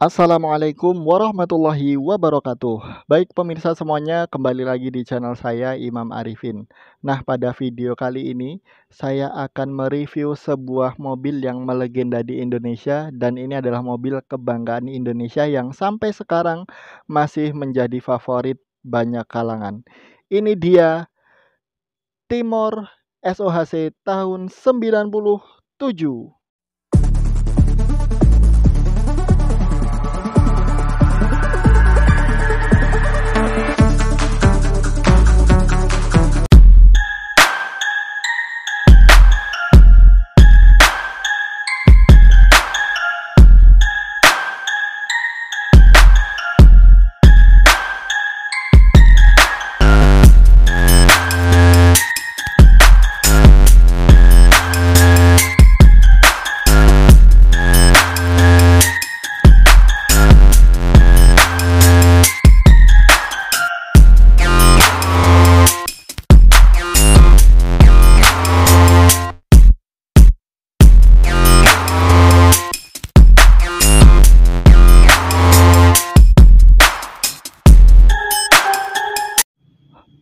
Assalamualaikum warahmatullahi wabarakatuh Baik pemirsa semuanya kembali lagi di channel saya Imam Arifin Nah pada video kali ini saya akan mereview sebuah mobil yang melegenda di Indonesia Dan ini adalah mobil kebanggaan Indonesia yang sampai sekarang masih menjadi favorit banyak kalangan Ini dia Timor SOHC tahun 97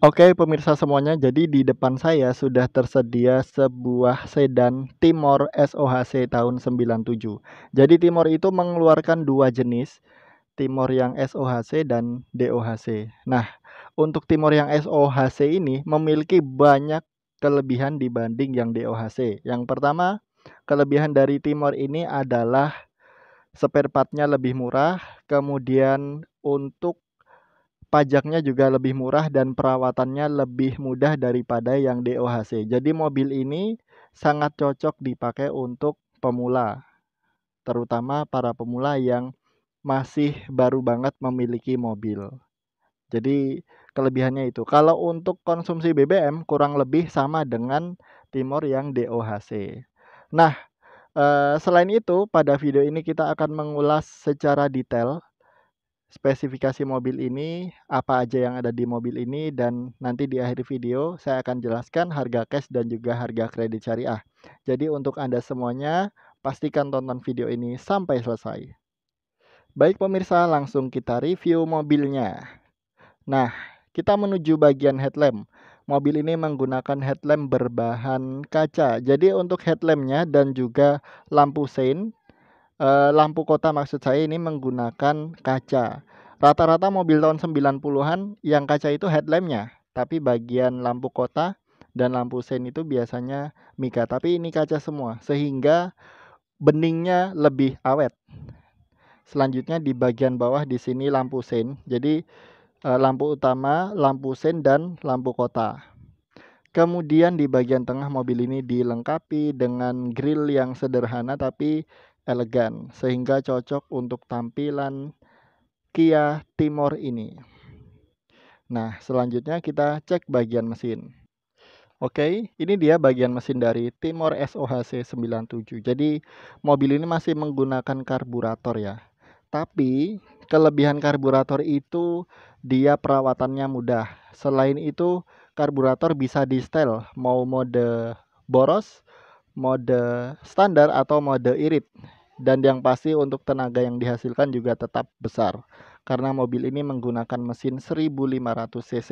Oke pemirsa semuanya, jadi di depan saya sudah tersedia sebuah sedan Timor SOHC tahun 97. Jadi Timor itu mengeluarkan dua jenis, Timor yang SOHC dan DOHC. Nah, untuk Timor yang SOHC ini memiliki banyak kelebihan dibanding yang DOHC. Yang pertama, kelebihan dari Timor ini adalah spare partnya lebih murah, kemudian untuk pajaknya juga lebih murah dan perawatannya lebih mudah daripada yang DOHC. Jadi mobil ini sangat cocok dipakai untuk pemula, terutama para pemula yang masih baru banget memiliki mobil. Jadi kelebihannya itu. Kalau untuk konsumsi BBM kurang lebih sama dengan Timor yang DOHC. Nah, eh, selain itu pada video ini kita akan mengulas secara detail spesifikasi mobil ini, apa aja yang ada di mobil ini, dan nanti di akhir video saya akan jelaskan harga cash dan juga harga kredit syariah. Jadi untuk Anda semuanya, pastikan tonton video ini sampai selesai. Baik pemirsa, langsung kita review mobilnya. Nah, kita menuju bagian headlamp. Mobil ini menggunakan headlamp berbahan kaca. Jadi untuk headlampnya dan juga lampu sein Eh, lampu kota maksud saya ini menggunakan kaca. Rata-rata mobil tahun 90-an yang kaca itu headlampnya, tapi bagian lampu kota dan lampu sen itu biasanya mika, tapi ini kaca semua sehingga beningnya lebih awet. Selanjutnya di bagian bawah di sini lampu sen. Jadi eh, lampu utama, lampu sen dan lampu kota. Kemudian di bagian tengah mobil ini dilengkapi dengan grill yang sederhana tapi elegan sehingga cocok untuk tampilan Kia Timor ini. Nah, selanjutnya kita cek bagian mesin. Oke, ini dia bagian mesin dari Timor SOHC 97. Jadi, mobil ini masih menggunakan karburator ya. Tapi, kelebihan karburator itu dia perawatannya mudah. Selain itu, karburator bisa di setel mau mode boros, mode standar atau mode irit dan yang pasti untuk tenaga yang dihasilkan juga tetap besar karena mobil ini menggunakan mesin 1500 cc.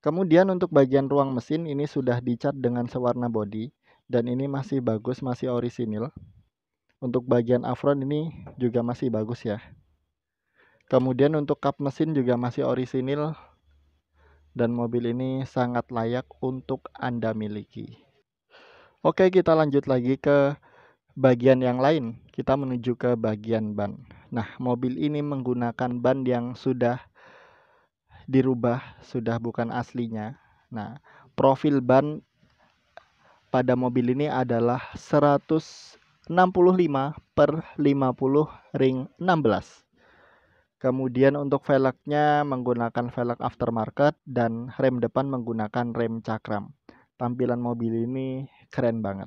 Kemudian untuk bagian ruang mesin ini sudah dicat dengan sewarna bodi dan ini masih bagus, masih orisinil. Untuk bagian afron ini juga masih bagus ya. Kemudian untuk kap mesin juga masih orisinil dan mobil ini sangat layak untuk Anda miliki. Oke, kita lanjut lagi ke bagian yang lain, kita menuju ke bagian ban. Nah, mobil ini menggunakan ban yang sudah dirubah, sudah bukan aslinya. Nah, profil ban pada mobil ini adalah 165 per 50 ring 16. Kemudian untuk velgnya menggunakan velg aftermarket dan rem depan menggunakan rem cakram. Tampilan mobil ini keren banget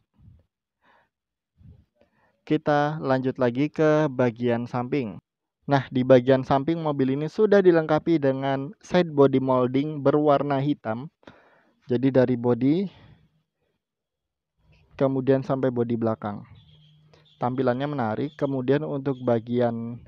kita lanjut lagi ke bagian samping. Nah, di bagian samping mobil ini sudah dilengkapi dengan side body molding berwarna hitam. Jadi dari body kemudian sampai body belakang. Tampilannya menarik. Kemudian untuk bagian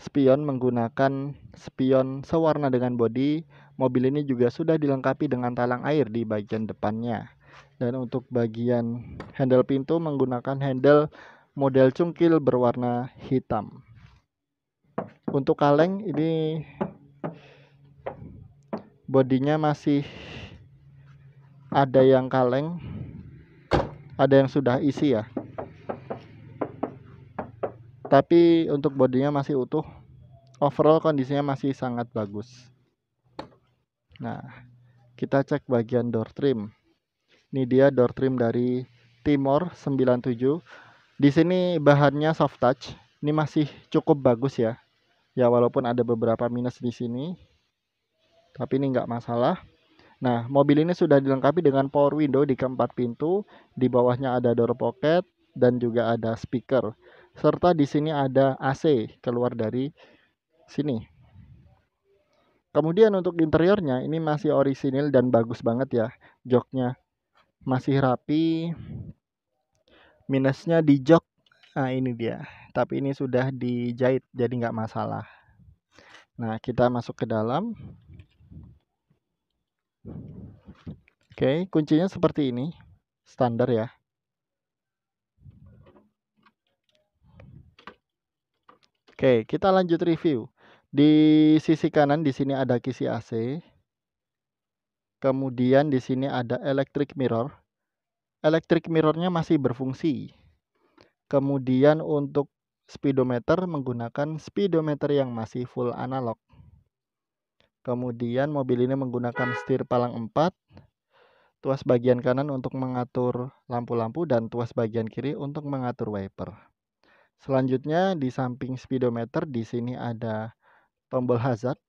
spion menggunakan spion sewarna dengan body. Mobil ini juga sudah dilengkapi dengan talang air di bagian depannya dan untuk bagian handle pintu menggunakan handle model cungkil berwarna hitam untuk kaleng ini bodinya masih ada yang kaleng ada yang sudah isi ya tapi untuk bodinya masih utuh overall kondisinya masih sangat bagus nah kita cek bagian door trim ini dia door trim dari Timor 97. Di sini bahannya soft touch. Ini masih cukup bagus ya. Ya walaupun ada beberapa minus di sini. Tapi ini nggak masalah. Nah, mobil ini sudah dilengkapi dengan power window di keempat pintu. Di bawahnya ada door pocket dan juga ada speaker. Serta di sini ada AC keluar dari sini. Kemudian untuk interiornya ini masih orisinil dan bagus banget ya joknya masih rapi minusnya di jok nah ini dia tapi ini sudah dijahit jadi nggak masalah nah kita masuk ke dalam oke kuncinya seperti ini standar ya oke kita lanjut review di sisi kanan di sini ada kisi AC Kemudian di sini ada electric mirror. Electric mirrornya masih berfungsi. Kemudian untuk speedometer menggunakan speedometer yang masih full analog. Kemudian mobil ini menggunakan setir palang 4, tuas bagian kanan untuk mengatur lampu-lampu dan tuas bagian kiri untuk mengatur wiper. Selanjutnya di samping speedometer di sini ada tombol hazard.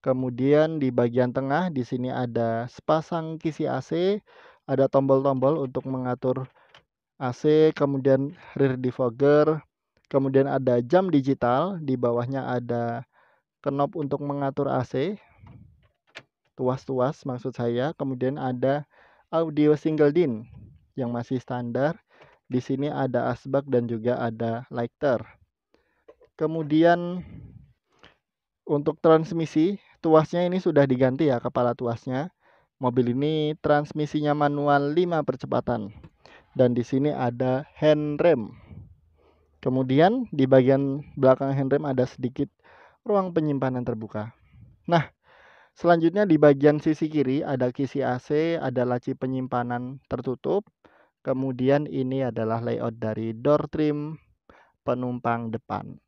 Kemudian di bagian tengah di sini ada sepasang kisi AC, ada tombol-tombol untuk mengatur AC, kemudian rear defogger, kemudian ada jam digital, di bawahnya ada knob untuk mengatur AC, tuas-tuas maksud saya, kemudian ada audio single din yang masih standar. Di sini ada asbak dan juga ada lighter. Kemudian untuk transmisi Tuasnya ini sudah diganti ya kepala tuasnya. Mobil ini transmisinya manual 5 percepatan. Dan di sini ada hand rem. Kemudian di bagian belakang hand rem ada sedikit ruang penyimpanan terbuka. Nah, selanjutnya di bagian sisi kiri ada kisi AC, ada laci penyimpanan tertutup. Kemudian ini adalah layout dari door trim penumpang depan.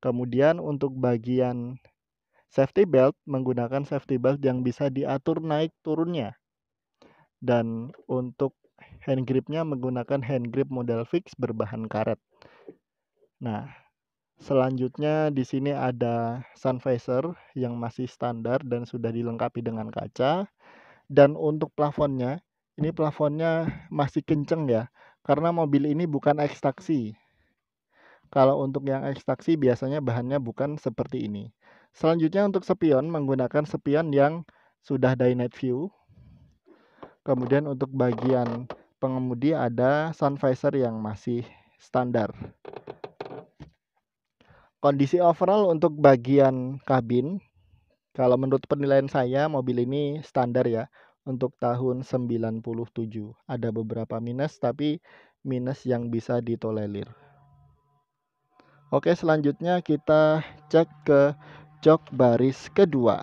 Kemudian untuk bagian Safety belt menggunakan safety belt yang bisa diatur naik turunnya. Dan untuk hand gripnya menggunakan hand grip model fix berbahan karet. Nah, selanjutnya di sini ada sun visor yang masih standar dan sudah dilengkapi dengan kaca. Dan untuk plafonnya, ini plafonnya masih kenceng ya, karena mobil ini bukan ekstaksi. Kalau untuk yang ekstaksi biasanya bahannya bukan seperti ini. Selanjutnya untuk spion menggunakan spion yang sudah night view. Kemudian untuk bagian pengemudi ada sun visor yang masih standar. Kondisi overall untuk bagian kabin kalau menurut penilaian saya mobil ini standar ya untuk tahun 97. Ada beberapa minus tapi minus yang bisa ditolerir. Oke, selanjutnya kita cek ke jok baris kedua.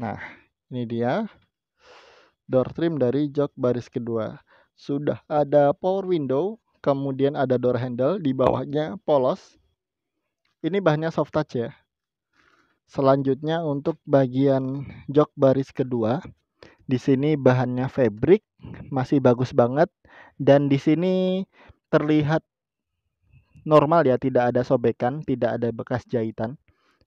Nah, ini dia door trim dari jok baris kedua. Sudah ada power window, kemudian ada door handle, di bawahnya polos. Ini bahannya soft touch ya. Selanjutnya untuk bagian jok baris kedua, di sini bahannya fabric masih bagus banget dan di sini terlihat normal ya, tidak ada sobekan, tidak ada bekas jahitan.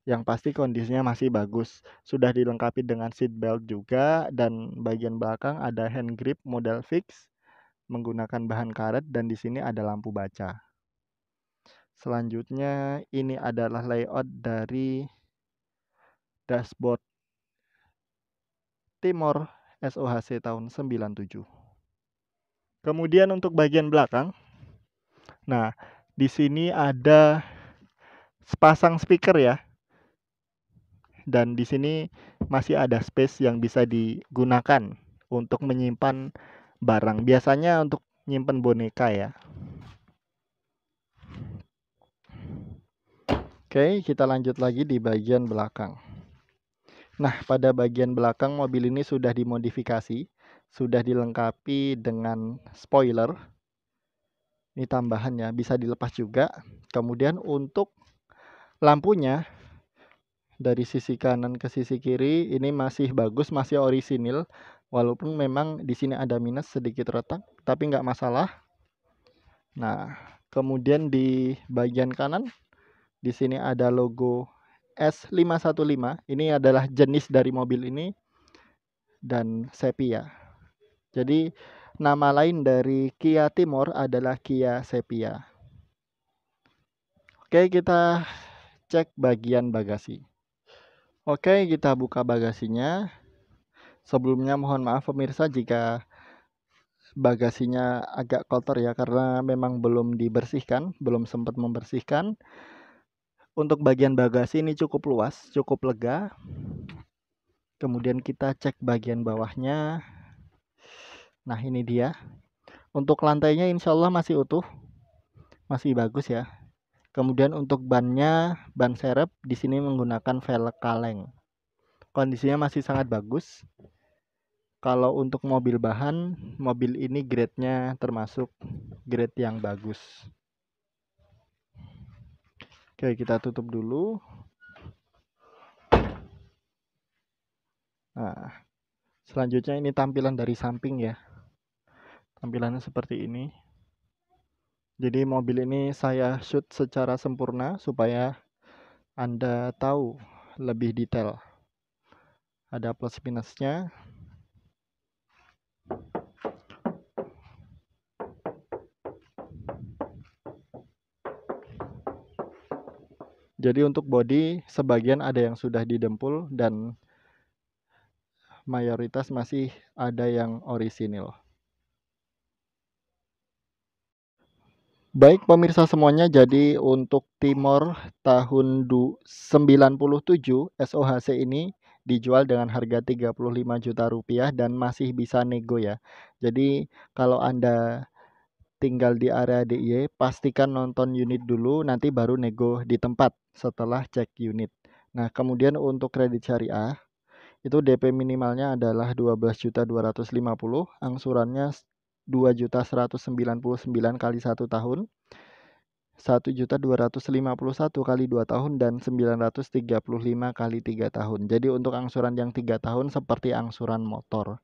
Yang pasti kondisinya masih bagus. Sudah dilengkapi dengan seat belt juga dan bagian belakang ada hand grip model fix menggunakan bahan karet dan di sini ada lampu baca. Selanjutnya ini adalah layout dari dashboard Timor SOHC tahun 97. Kemudian untuk bagian belakang, nah di sini ada sepasang speaker ya. Dan di sini masih ada space yang bisa digunakan untuk menyimpan barang. Biasanya untuk nyimpan boneka ya. Oke, kita lanjut lagi di bagian belakang. Nah, pada bagian belakang mobil ini sudah dimodifikasi, sudah dilengkapi dengan spoiler. Ini tambahannya bisa dilepas juga. Kemudian untuk lampunya dari sisi kanan ke sisi kiri ini masih bagus, masih orisinil. Walaupun memang di sini ada minus sedikit retak, tapi nggak masalah. Nah, kemudian di bagian kanan di sini ada logo S515 ini adalah jenis dari mobil ini dan Sepia. Jadi nama lain dari Kia Timor adalah Kia Sepia. Oke, kita cek bagian bagasi. Oke, kita buka bagasinya. Sebelumnya mohon maaf pemirsa jika bagasinya agak kotor ya karena memang belum dibersihkan, belum sempat membersihkan untuk bagian bagasi ini cukup luas, cukup lega. Kemudian kita cek bagian bawahnya. Nah ini dia. Untuk lantainya insya Allah masih utuh. Masih bagus ya. Kemudian untuk bannya, ban serep di sini menggunakan velg kaleng. Kondisinya masih sangat bagus. Kalau untuk mobil bahan, mobil ini grade-nya termasuk grade yang bagus. Oke, kita tutup dulu. Nah, selanjutnya ini tampilan dari samping ya. Tampilannya seperti ini. Jadi mobil ini saya shoot secara sempurna supaya Anda tahu lebih detail. Ada plus minusnya. Jadi untuk body sebagian ada yang sudah didempul dan mayoritas masih ada yang orisinil. Baik pemirsa semuanya, jadi untuk Timor tahun 97 SOHC ini dijual dengan harga 35 juta rupiah dan masih bisa nego ya. Jadi kalau Anda tinggal di area DIY, pastikan nonton unit dulu nanti baru nego di tempat setelah cek unit. Nah, kemudian untuk kredit syariah itu DP minimalnya adalah 12.250, angsurannya 2.199 kali 1 tahun. 1.251 kali 2 tahun dan 935 kali 3 tahun. Jadi untuk angsuran yang 3 tahun seperti angsuran motor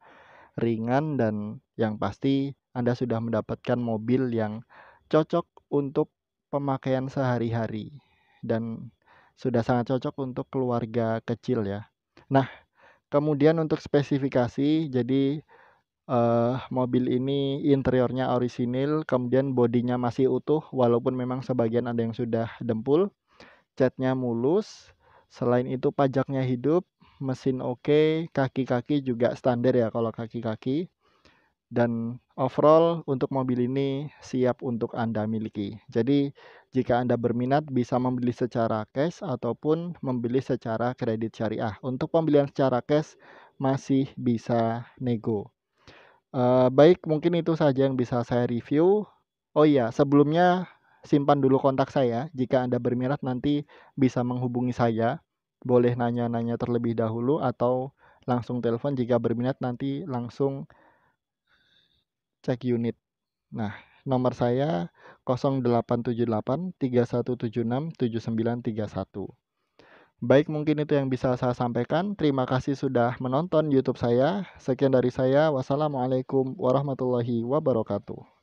ringan dan yang pasti Anda sudah mendapatkan mobil yang cocok untuk pemakaian sehari-hari dan sudah sangat cocok untuk keluarga kecil ya. Nah, kemudian untuk spesifikasi, jadi uh, mobil ini interiornya orisinil, kemudian bodinya masih utuh, walaupun memang sebagian ada yang sudah dempul, catnya mulus, selain itu pajaknya hidup, mesin oke, okay, kaki-kaki juga standar ya kalau kaki-kaki dan overall untuk mobil ini siap untuk Anda miliki. Jadi jika Anda berminat bisa membeli secara cash ataupun membeli secara kredit syariah. Untuk pembelian secara cash masih bisa nego. Uh, baik, mungkin itu saja yang bisa saya review. Oh iya, sebelumnya simpan dulu kontak saya. Jika Anda berminat nanti bisa menghubungi saya. Boleh nanya-nanya terlebih dahulu atau langsung telepon jika berminat nanti langsung cek unit. Nah, nomor saya 0878 3176 7931. Baik, mungkin itu yang bisa saya sampaikan. Terima kasih sudah menonton YouTube saya. Sekian dari saya. Wassalamualaikum warahmatullahi wabarakatuh.